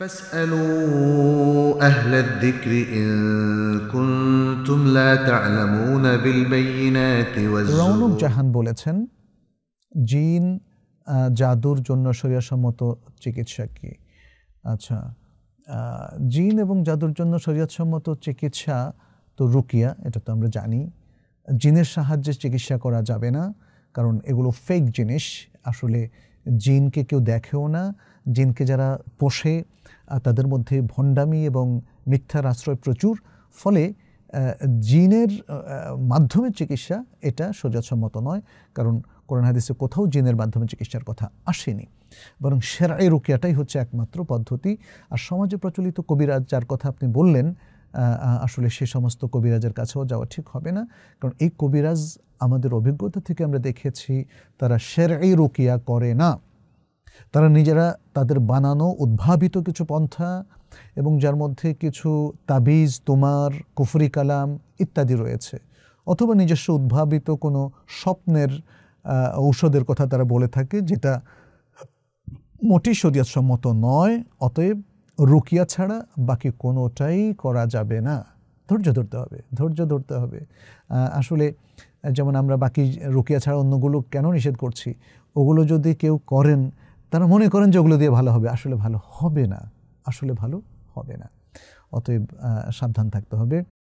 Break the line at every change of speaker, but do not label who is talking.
فاسألوا أهل الذكر إن كنتم لا تعلمون بالبينات والزور জাহান বলেছেন জিন জাদুর জন্য শরিয়াসম্মত চিকিৎসা কি আচ্ছা জিন এবং জাদুর জন্য শরীয়তসম্মত চিকিৎসা তো রুকিয়া এটা তো আমরা জানি জিনের সাহায্যে চিকিৎসা করা যাবে না কারণ এগুলো ফেক জিনিস আসলে জিনকে কেউ দেখেও না জিনকে যারা পোষে তাদের মধ্যে ভণ্ডামি এবং মিথ্যার আশ্রয় প্রচুর ফলে জিনের মাধ্যমে চিকিৎসা এটা সোজাসম্মত নয় কারণ কোরআন হাদিসে কোথাও জিনের মাধ্যমে চিকিৎসার কথা আসেনি বরং সেরা এই রুকিয়াটাই হচ্ছে একমাত্র পদ্ধতি আর সমাজে প্রচলিত কবিরাজ যার কথা আপনি বললেন আসলে সে সমস্ত কবিরাজের কাছেও যাওয়া ঠিক হবে না কারণ এই কবিরাজ আমাদের অভিজ্ঞতা থেকে আমরা দেখেছি তারা সের এই রোকিয়া করে না তারা নিজেরা তাদের বানানো উদ্ভাবিত কিছু পন্থা এবং যার মধ্যে কিছু তাবিজ তোমার কুফরি কালাম ইত্যাদি রয়েছে অথবা নিজস্ব উদ্ভাবিত কোনো স্বপ্নের ঔষধের কথা তারা বলে থাকে যেটা মোটি শরীয়ত সম্মত নয় অতএব রুকিয়া ছাড়া বাকি কোনোটাই করা যাবে না ধৈর্য ধরতে হবে ধৈর্য ধরতে হবে আসলে যেমন আমরা বাকি রুকিয়া ছাড়া অন্যগুলো কেন নিষেধ করছি ওগুলো যদি কেউ করেন তারা মনে করেন যে ওগুলো দিয়ে ভালো হবে আসলে ভালো হবে না আসলে ভালো হবে না অতএব সাবধান থাকতে হবে